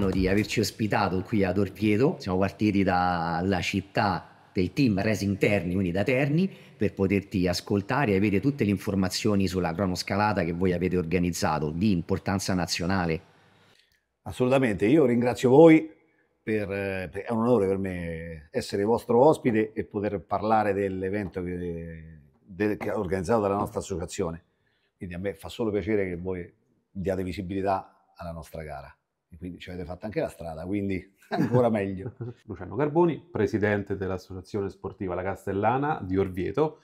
Milano di averci ospitato qui ad Orvieto. Siamo partiti dalla città del team Racing Terni, quindi da Terni, per poterti ascoltare e avere tutte le informazioni sulla cronoscalata che voi avete organizzato di importanza nazionale. Assolutamente, io ringrazio voi, per, è un onore per me essere vostro ospite e poter parlare dell'evento che, del, che è organizzato dalla nostra associazione. Quindi a me fa solo piacere che voi diate visibilità alla nostra gara e quindi ci avete fatto anche la strada, quindi ancora meglio. Luciano Carboni, presidente dell'Associazione Sportiva La Castellana di Orvieto,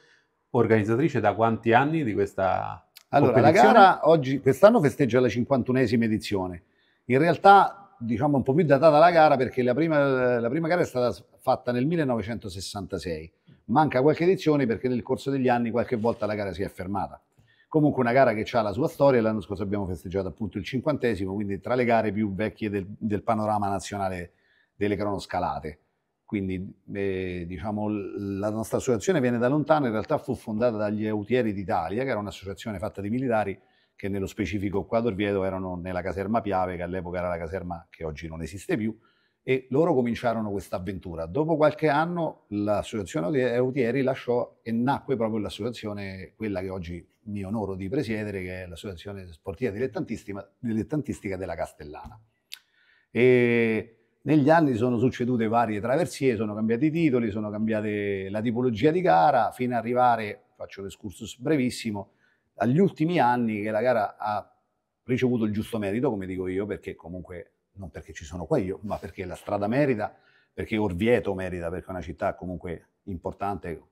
organizzatrice da quanti anni di questa allora, la gara oggi, quest'anno festeggia la 51esima edizione. In realtà, diciamo un po' più datata la gara perché la prima, la prima gara è stata fatta nel 1966. Manca qualche edizione perché nel corso degli anni qualche volta la gara si è fermata. Comunque una gara che ha la sua storia, l'anno scorso abbiamo festeggiato appunto il cinquantesimo, quindi tra le gare più vecchie del, del panorama nazionale delle cronoscalate. Quindi eh, diciamo, la nostra associazione viene da lontano, in realtà fu fondata dagli Autieri d'Italia, che era un'associazione fatta di militari che nello specifico qua ad Orvieto erano nella caserma Piave, che all'epoca era la caserma che oggi non esiste più, e loro cominciarono questa avventura. Dopo qualche anno l'associazione Eutieri lasciò e nacque proprio l'associazione, quella che oggi mi onoro di presiedere, che è l'associazione sportiva dilettantistica, dilettantistica della Castellana. E negli anni sono succedute varie traversie, sono cambiati i titoli, sono cambiate la tipologia di gara, fino ad arrivare, faccio un excursus brevissimo, agli ultimi anni che la gara ha ricevuto il giusto merito, come dico io, perché comunque non perché ci sono qua io, ma perché la strada merita, perché Orvieto merita, perché è una città comunque importante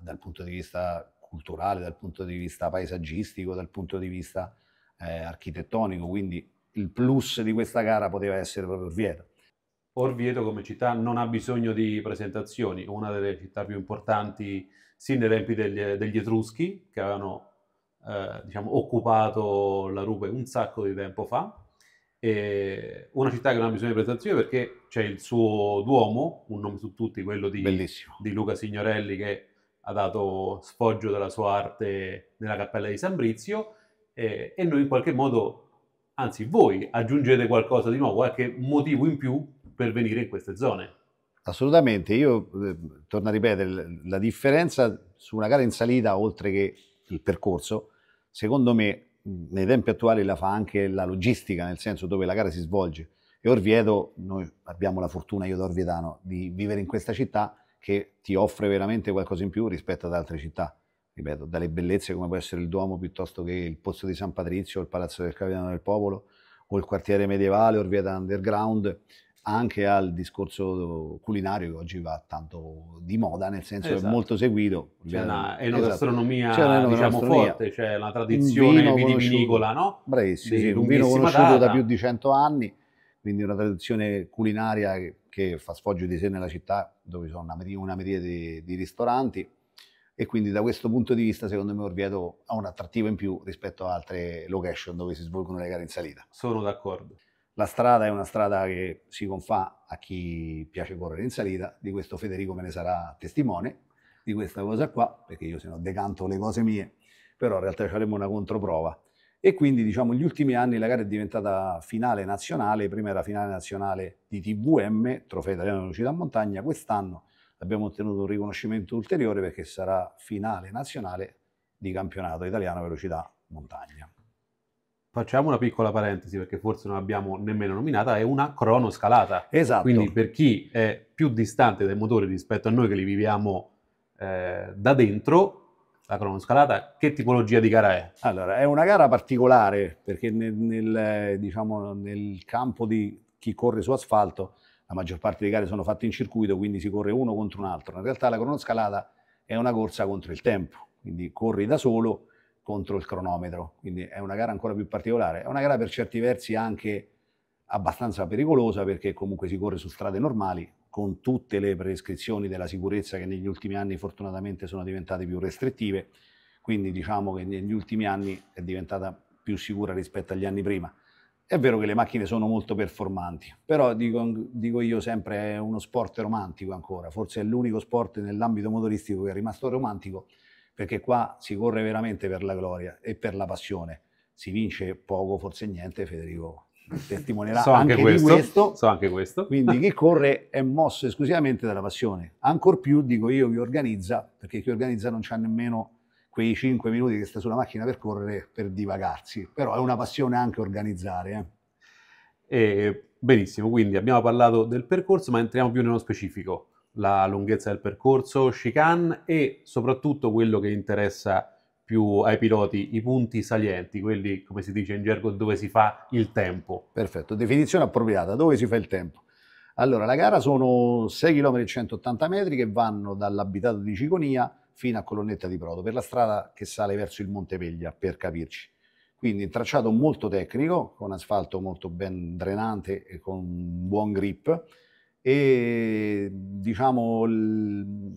dal punto di vista culturale, dal punto di vista paesaggistico, dal punto di vista eh, architettonico, quindi il plus di questa gara poteva essere proprio Orvieto. Orvieto come città non ha bisogno di presentazioni, una delle città più importanti sin dai tempi degli, degli, Etruschi che avevano eh, diciamo, occupato la Rupe un sacco di tempo fa eh, una città che non ha bisogno di presentazione perché c'è il suo Duomo, un nome su tutti, quello di, di Luca Signorelli che ha dato sfoggio della sua arte nella cappella di San Brizio eh, e noi in qualche modo, anzi voi, aggiungete qualcosa di nuovo, qualche motivo in più per venire in queste zone. Assolutamente, io eh, torno a ripetere, la differenza su una gara in salita, oltre che il percorso, secondo me nei tempi attuali la fa anche la logistica, nel senso dove la gara si svolge. E Orvieto, noi abbiamo la fortuna, io da Orvietano, di vivere in questa città che ti offre veramente qualcosa in più rispetto ad altre città. Ripeto, dalle bellezze come può essere il Duomo piuttosto che il Pozzo di San Patrizio, il Palazzo del Capitano del Popolo o il quartiere medievale, Orvieto Underground, anche al discorso culinario che oggi va tanto di moda, nel senso esatto. è molto seguito. C'è una esatto. enogastronomia esatto. diciamo forte, c'è una tradizione un vinicola, no? Bravissimo, sì, un vino conosciuto data. da più di 100 anni, quindi una tradizione culinaria che, che fa sfoggio di sé nella città, dove sono una miriade, una miriade di, di ristoranti, e quindi da questo punto di vista secondo me Orvieto ha un attrattivo in più rispetto a altre location dove si svolgono le gare in salita. Sono d'accordo. La strada è una strada che si confà a chi piace correre in salita, di questo Federico me ne sarà testimone, di questa cosa qua, perché io se no decanto le cose mie, però in realtà faremo una controprova. E quindi diciamo negli ultimi anni la gara è diventata finale nazionale, prima era finale nazionale di TVM, Trofeo Italiano di Velocità Montagna, quest'anno abbiamo ottenuto un riconoscimento ulteriore perché sarà finale nazionale di campionato italiano velocità montagna facciamo una piccola parentesi perché forse non l'abbiamo nemmeno nominata, è una cronoscalata. Esatto. Quindi per chi è più distante dai motori rispetto a noi che li viviamo eh, da dentro, la cronoscalata, che tipologia di gara è? Allora, è una gara particolare perché nel, nel, diciamo, nel campo di chi corre su asfalto la maggior parte delle gare sono fatte in circuito, quindi si corre uno contro un altro. In realtà la cronoscalata è una corsa contro il tempo, quindi corri da solo contro il cronometro, quindi è una gara ancora più particolare, è una gara per certi versi anche abbastanza pericolosa perché comunque si corre su strade normali con tutte le prescrizioni della sicurezza che negli ultimi anni fortunatamente sono diventate più restrittive, quindi diciamo che negli ultimi anni è diventata più sicura rispetto agli anni prima. È vero che le macchine sono molto performanti, però dico, dico io sempre è uno sport romantico ancora, forse è l'unico sport nell'ambito motoristico che è rimasto romantico perché qua si corre veramente per la gloria e per la passione. Si vince poco, forse niente, Federico testimonerà so anche, anche questo, questo. So anche questo. Quindi chi corre è mosso esclusivamente dalla passione. Ancor più, dico io, chi organizza, perché chi organizza non c'ha nemmeno quei 5 minuti che sta sulla macchina per correre, per divagarsi. Però è una passione anche organizzare. Eh. E, eh, benissimo, quindi abbiamo parlato del percorso, ma entriamo più nello specifico la lunghezza del percorso, chicane e soprattutto quello che interessa più ai piloti, i punti salienti, quelli come si dice in gergo dove si fa il tempo. Perfetto, definizione appropriata, dove si fa il tempo. Allora, la gara sono 6 km 180 metri che vanno dall'abitato di Ciconia fino a Colonnetta di Prodo, per la strada che sale verso il Monte Veglia, per capirci. Quindi un tracciato molto tecnico, con asfalto molto ben drenante e con un buon grip, e diciamo il,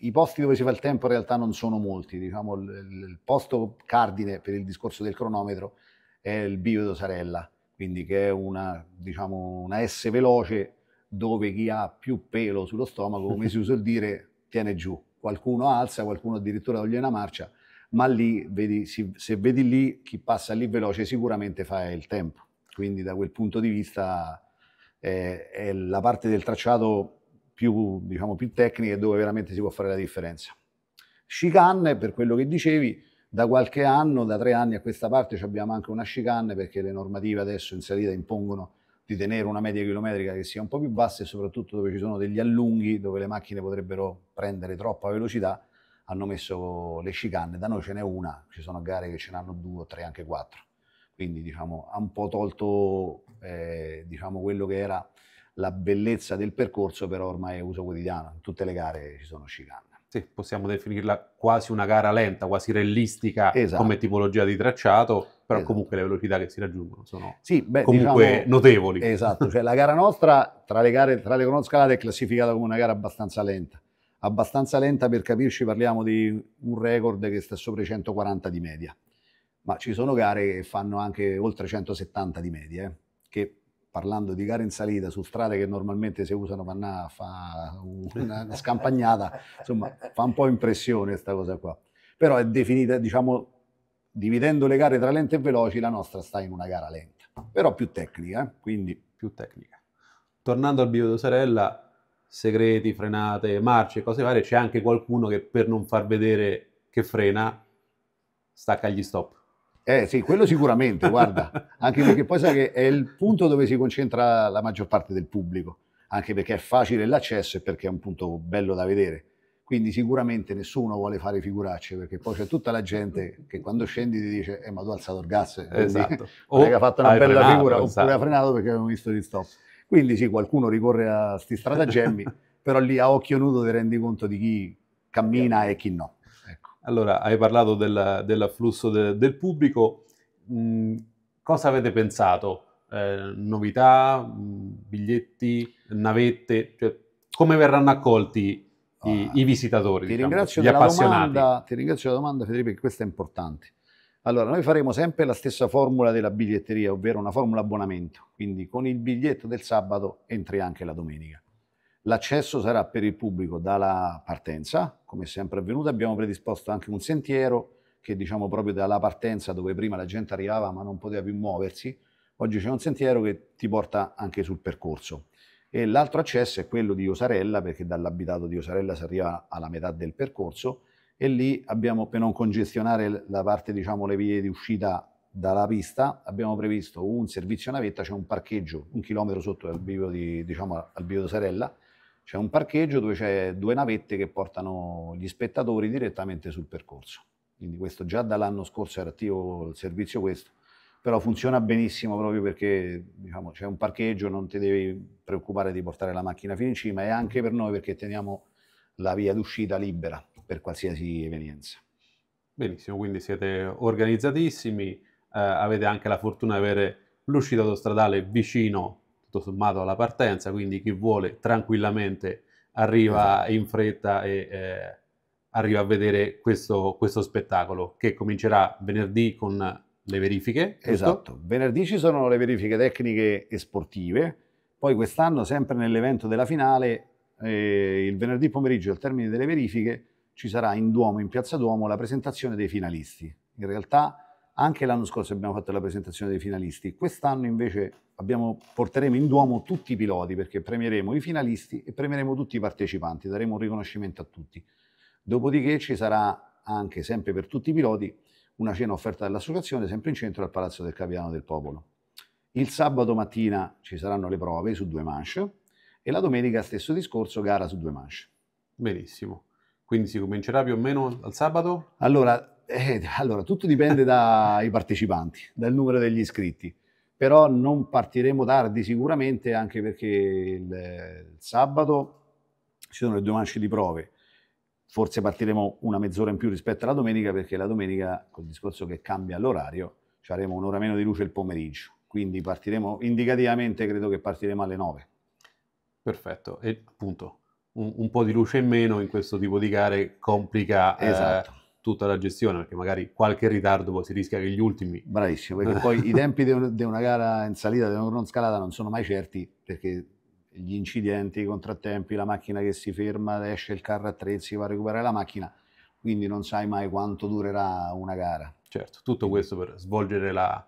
i posti dove si fa il tempo in realtà non sono molti, diciamo il, il posto cardine per il discorso del cronometro è il bivio Sarella, quindi che è una, diciamo, una S veloce dove chi ha più pelo sullo stomaco, come si usa il dire, tiene giù, qualcuno alza, qualcuno addirittura toglie una marcia, ma lì vedi, se vedi lì chi passa lì veloce sicuramente fa il tempo, quindi da quel punto di vista eh, è la parte del tracciato più, diciamo, più tecnica dove veramente si può fare la differenza. Chicane, per quello che dicevi, da qualche anno, da tre anni a questa parte abbiamo anche una chicane perché le normative adesso in salita impongono di tenere una media chilometrica che sia un po' più bassa e soprattutto dove ci sono degli allunghi dove le macchine potrebbero prendere troppa velocità hanno messo le chicane, da noi ce n'è una, ci sono gare che ce n'hanno due tre, anche quattro. Quindi diciamo, ha un po' tolto eh, diciamo, quello che era la bellezza del percorso, però ormai è uso quotidiano, in tutte le gare ci sono chicane. Sì, possiamo definirla quasi una gara lenta, quasi rellistica esatto. come tipologia di tracciato, però esatto. comunque le velocità che si raggiungono sono sì, beh, diciamo comunque diciamo, notevoli. Esatto, cioè la gara nostra tra le gare, tra le cronoscalate è classificata come una gara abbastanza lenta. Abbastanza lenta per capirci parliamo di un record che sta sopra i 140 di media ma ci sono gare che fanno anche oltre 170 di media, eh, che parlando di gare in salita su strade che normalmente si usano Pannà ah, fa una, una scampagnata, insomma fa un po' impressione questa cosa qua. Però è definita, diciamo, dividendo le gare tra lente e veloci, la nostra sta in una gara lenta, però più tecnica, eh, quindi... Più tecnica. Tornando al bivio Sorella, segreti, frenate, marce, cose varie, c'è anche qualcuno che per non far vedere che frena stacca gli stop. Eh sì, quello sicuramente, guarda, anche perché poi sai che è il punto dove si concentra la maggior parte del pubblico, anche perché è facile l'accesso e perché è un punto bello da vedere. Quindi sicuramente nessuno vuole fare figuracce, perché poi c'è tutta la gente che quando scendi ti dice eh ma tu hai alzato il gas, esatto. o hai fatto una bella frenato, figura, esatto. oppure hai frenato perché avevo visto di stop. Quindi sì, qualcuno ricorre a sti stratagemmi, però lì a occhio nudo ti rendi conto di chi cammina e chi no. Allora, hai parlato del, dell'afflusso de, del pubblico, mh, mm, cosa avete pensato? Eh, novità, mm, biglietti, navette, cioè, come verranno accolti i, ah, i visitatori, ti diciamo, ringrazio gli appassionati? Domanda, ti ringrazio della domanda Federico perché questa è importante. Allora, noi faremo sempre la stessa formula della biglietteria, ovvero una formula abbonamento, quindi con il biglietto del sabato entri anche la domenica. L'accesso sarà per il pubblico dalla partenza, come è sempre avvenuto, abbiamo predisposto anche un sentiero che diciamo proprio dalla partenza dove prima la gente arrivava ma non poteva più muoversi, oggi c'è un sentiero che ti porta anche sul percorso. E l'altro accesso è quello di Osarella, perché dall'abitato di Osarella si arriva alla metà del percorso e lì abbiamo, per non congestionare la parte, diciamo, le vie di uscita dalla pista, abbiamo previsto un servizio navetta, c'è cioè un parcheggio un chilometro sotto al bivio di, diciamo, al bivio di Osarella, c'è un parcheggio dove c'è due navette che portano gli spettatori direttamente sul percorso. Quindi questo già dall'anno scorso era attivo il servizio questo, però funziona benissimo proprio perché diciamo, c'è un parcheggio, non ti devi preoccupare di portare la macchina fino in cima e anche per noi perché teniamo la via d'uscita libera per qualsiasi evenienza. Benissimo, quindi siete organizzatissimi, eh, avete anche la fortuna di avere l'uscita autostradale vicino tutto sommato alla partenza, quindi chi vuole tranquillamente arriva esatto. in fretta e eh, arriva a vedere questo, questo, spettacolo che comincerà venerdì con le verifiche. Giusto? Esatto, venerdì ci sono le verifiche tecniche e sportive, poi quest'anno sempre nell'evento della finale, eh, il venerdì pomeriggio al termine delle verifiche, ci sarà in Duomo, in Piazza Duomo, la presentazione dei finalisti. In realtà anche l'anno scorso abbiamo fatto la presentazione dei finalisti, quest'anno invece abbiamo, porteremo in Duomo tutti i piloti perché premieremo i finalisti e premieremo tutti i partecipanti, daremo un riconoscimento a tutti. Dopodiché ci sarà anche sempre per tutti i piloti una cena offerta dall'associazione sempre in centro al Palazzo del Capiano del Popolo. Il sabato mattina ci saranno le prove su due manche e la domenica stesso discorso, gara su due manche. Benissimo. Quindi si comincerà più o meno al sabato? Allora, eh, allora, tutto dipende dai partecipanti, dal numero degli iscritti. Però non partiremo tardi sicuramente, anche perché il, il sabato ci sono le due manche di prove. Forse partiremo una mezz'ora in più rispetto alla domenica, perché la domenica, col discorso che cambia l'orario, avremo un'ora meno di luce il pomeriggio. Quindi partiremo, indicativamente credo che partiremo alle 9. Perfetto, e appunto un, un po' di luce in meno in questo tipo di gare complica eh, esatto. eh, tutta la gestione, perché magari qualche ritardo poi boh, si rischia che gli ultimi... Bravissimo, perché poi i tempi di una gara in salita, di una scalata non sono mai certi, perché gli incidenti, i contrattempi, la macchina che si ferma, esce il carro attrezzi, va a recuperare la macchina, quindi non sai mai quanto durerà una gara. Certo, tutto questo per svolgere la,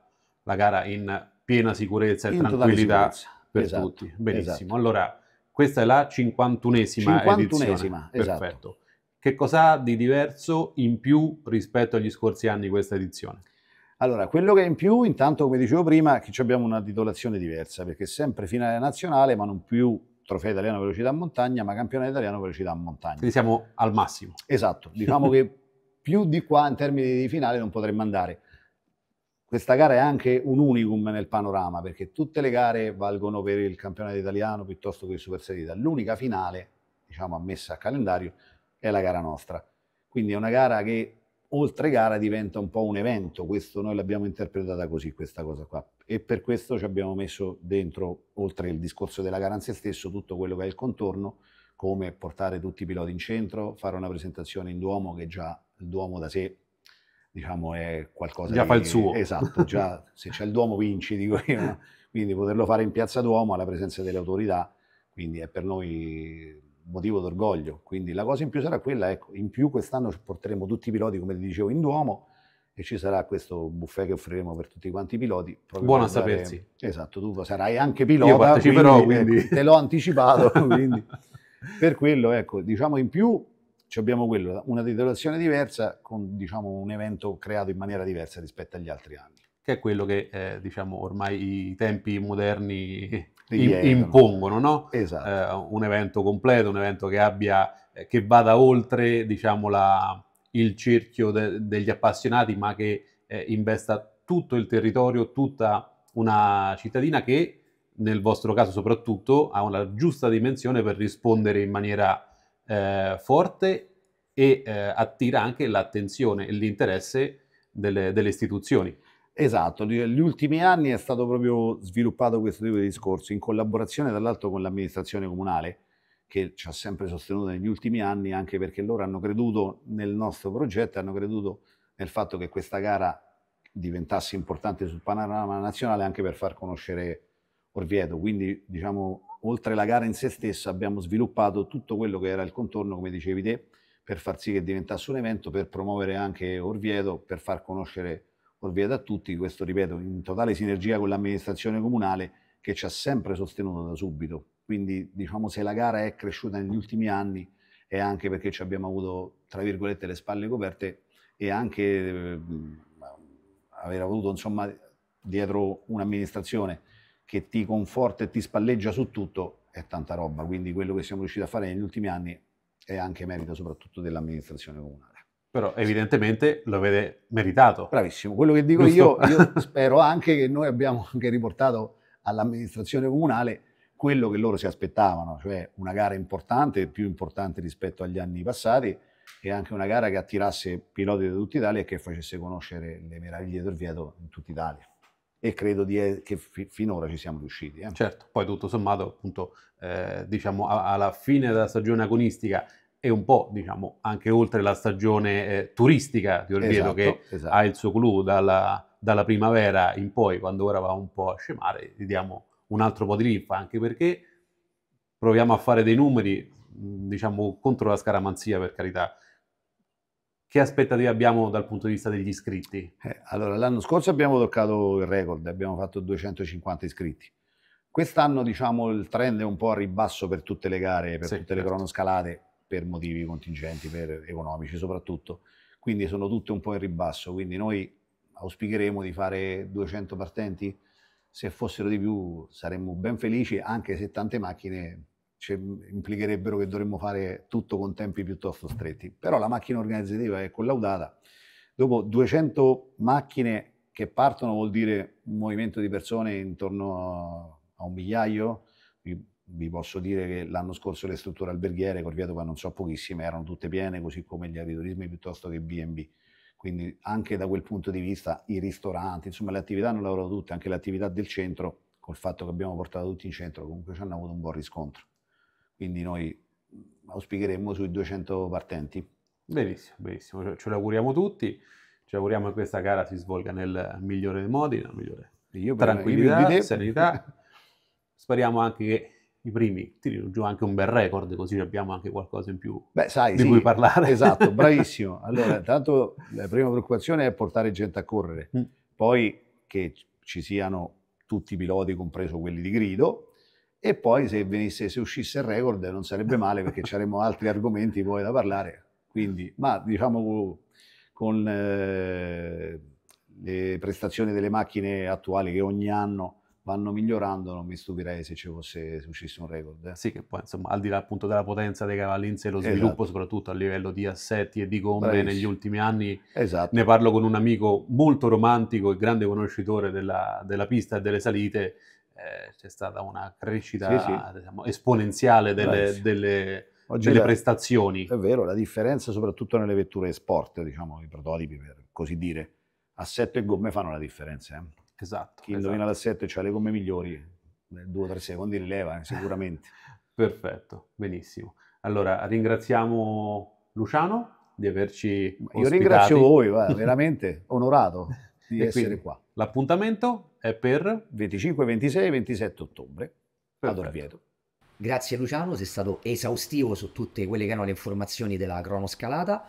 la gara in piena sicurezza e in tranquillità sicurezza. per esatto, tutti. Benissimo, esatto. allora questa è la 51esima, 51esima edizione. Esatto. Perfetto. Che cos'ha di diverso in più rispetto agli scorsi anni questa edizione? Allora, quello che è in più, intanto come dicevo prima, è che abbiamo una titolazione diversa, perché sempre finale nazionale, ma non più trofeo italiano velocità a montagna, ma campione italiano velocità a montagna. Quindi siamo al massimo. Esatto, diciamo che più di qua in termini di finale non potremmo andare. Questa gara è anche un unicum nel panorama, perché tutte le gare valgono per il campionato italiano piuttosto che il Super Serita. L'unica finale, diciamo ammessa a calendario, è la gara nostra. Quindi è una gara che oltre gara diventa un po' un evento, questo noi l'abbiamo interpretata così questa cosa qua e per questo ci abbiamo messo dentro, oltre il discorso della garanzia stesso, tutto quello che è il contorno, come portare tutti i piloti in centro, fare una presentazione in Duomo che già il Duomo da sé diciamo è qualcosa già di... fa il suo esatto già se c'è il Duomo vinci dico io quindi poterlo fare in piazza Duomo alla presenza delle autorità quindi è per noi motivo d'orgoglio. Quindi la cosa in più sarà quella, ecco, in più quest'anno porteremo tutti i piloti, come ti dicevo, in Duomo e ci sarà questo buffet che offriremo per tutti quanti i piloti. Buono a dare... sapersi. Esatto, tu sarai anche pilota, Io parteciperò, quindi, quindi. Ecco, te l'ho anticipato, quindi per quello, ecco, diciamo in più abbiamo quello, una titolazione diversa con diciamo, un evento creato in maniera diversa rispetto agli altri anni. Che è quello che eh, diciamo, ormai i tempi moderni impongono no? esatto. eh, un evento completo, un evento che, abbia, eh, che vada oltre diciamo, la, il cerchio de, degli appassionati, ma che eh, investa tutto il territorio, tutta una cittadina che nel vostro caso soprattutto ha una giusta dimensione per rispondere in maniera eh, forte e eh, attira anche l'attenzione e l'interesse delle, delle istituzioni. Esatto, negli ultimi anni è stato proprio sviluppato questo tipo di discorso in collaborazione dall'alto con l'amministrazione comunale che ci ha sempre sostenuto negli ultimi anni anche perché loro hanno creduto nel nostro progetto, hanno creduto nel fatto che questa gara diventasse importante sul panorama nazionale anche per far conoscere Orvieto, quindi diciamo oltre la gara in sé stessa abbiamo sviluppato tutto quello che era il contorno come dicevi te per far sì che diventasse un evento, per promuovere anche Orvieto, per far conoscere Orvieto Orvia da tutti, questo ripeto, in totale sinergia con l'amministrazione comunale che ci ha sempre sostenuto da subito. Quindi diciamo se la gara è cresciuta negli ultimi anni è anche perché ci abbiamo avuto, tra virgolette, le spalle coperte e anche eh, aver avuto insomma dietro un'amministrazione che ti conforta e ti spalleggia su tutto è tanta roba, quindi quello che siamo riusciti a fare negli ultimi anni è anche merito soprattutto dell'amministrazione comunale. Però evidentemente lo vede meritato. Bravissimo, quello che dico io, io spero anche che noi abbiamo anche riportato all'amministrazione comunale quello che loro si aspettavano, cioè una gara importante, più importante rispetto agli anni passati e anche una gara che attirasse piloti da tutta Italia e che facesse conoscere le meraviglie del Vieto in tutta Italia. E credo di, che fi, finora ci siamo riusciti. Eh. Certo, poi tutto sommato, appunto, eh, diciamo alla fine della stagione agonistica e un po' diciamo anche oltre la stagione eh, turistica di Orvieto esatto, che esatto. ha il suo clou dalla, dalla, primavera in poi quando ora va un po' a scemare gli diamo un altro po' di linfa anche perché proviamo a fare dei numeri diciamo contro la scaramanzia per carità che aspettative abbiamo dal punto di vista degli iscritti? Eh, allora l'anno scorso abbiamo toccato il record abbiamo fatto 250 iscritti Quest'anno diciamo il trend è un po' a ribasso per tutte le gare, per sì, tutte le certo. cronoscalate, per motivi contingenti, per economici soprattutto, quindi sono tutte un po' in ribasso, quindi noi auspicheremo di fare 200 partenti, se fossero di più saremmo ben felici, anche se tante macchine ci implicherebbero che dovremmo fare tutto con tempi piuttosto stretti, però la macchina organizzativa è collaudata, dopo 200 macchine che partono vuol dire un movimento di persone intorno a un migliaio, vi posso dire che l'anno scorso le strutture alberghiere, qua non so pochissime, erano tutte piene, così come gli agriturismi piuttosto che B&B. Quindi anche da quel punto di vista i ristoranti, insomma le attività non le tutte, anche le attività del centro, col fatto che abbiamo portato tutti in centro, comunque ci hanno avuto un buon riscontro. Quindi noi auspicheremmo sui 200 partenti. Benissimo, benissimo, ce lo auguriamo tutti, ci auguriamo che questa gara si svolga nel migliore dei modi, nel migliore io per, tranquillità, io per sanità. Speriamo anche che i primi, tirino giù anche un bel record, così abbiamo anche qualcosa in più Beh, sai, di sì, cui parlare. Esatto, bravissimo. Allora, intanto la prima preoccupazione è portare gente a correre, mm. poi che ci siano tutti i piloti, compreso quelli di grido, e poi se, venisse, se uscisse il record non sarebbe male perché ci avremmo altri argomenti poi da parlare. Quindi, ma diciamo con eh, le prestazioni delle macchine attuali che ogni anno vanno migliorando, non mi stupirei se ci fosse, se uscisse un record. Eh. Sì, che poi insomma, al di là appunto della potenza dei cavalli in sé, lo esatto. sviluppo esatto. soprattutto a livello di assetti e di gomme Bravissimo. negli ultimi anni, esatto. ne parlo con un amico molto romantico e grande conoscitore della, della pista e delle salite, eh, c'è stata una crescita sì, sì. Diciamo, esponenziale delle, delle, delle la, prestazioni. È vero, la differenza soprattutto nelle vetture sport, diciamo, i prototipi per così dire, assetto e gomme fanno la differenza. Eh. Esatto. Chi esatto. indovina l'assetto e ha le gomme migliori, eh, due o tre secondi rileva eh, sicuramente. Perfetto, benissimo. Allora ringraziamo Luciano di averci Io ringrazio voi, va, veramente onorato di e essere qua. L'appuntamento è per 25, 26 e 27 ottobre Perfetto. ad Orvieto. Grazie Luciano, sei stato esaustivo su tutte quelle che erano le informazioni della cronoscalata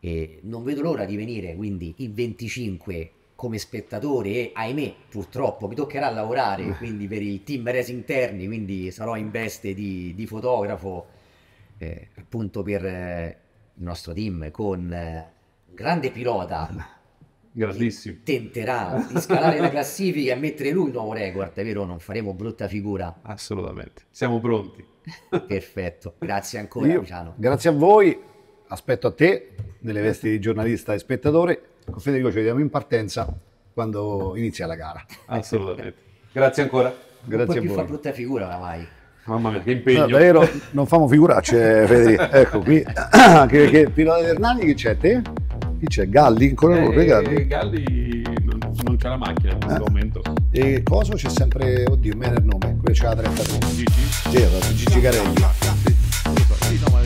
e non vedo l'ora di venire quindi il 25 come spettatore e ahimè purtroppo mi toccherà lavorare mm. quindi per i team racing interni quindi sarò in veste di, di fotografo eh, appunto per eh, il nostro team con eh, grande pilota grandissimo tenterà di scalare la classifica e mettere lui il nuovo record è vero non faremo brutta figura assolutamente siamo pronti perfetto grazie ancora Io, grazie a voi aspetto a te nelle vesti di giornalista e spettatore con Federico ci vediamo in partenza quando inizia la gara. Assolutamente. Grazie ancora. Grazie a voi. fa brutta figura oramai. Mamma mia, che impegno. davvero, non famo figuracce, Federico. Ecco qui, che, che pilota Hernani, che c'è? Te? Chi c'è? Galli? Ancora eh, Galli? Galli non, non c'è la macchina in questo eh? momento. E Coso c'è sempre, oddio, me ne il nome, c'è la 33. Gigi? Sì, Gigi Carelli. Sì, no,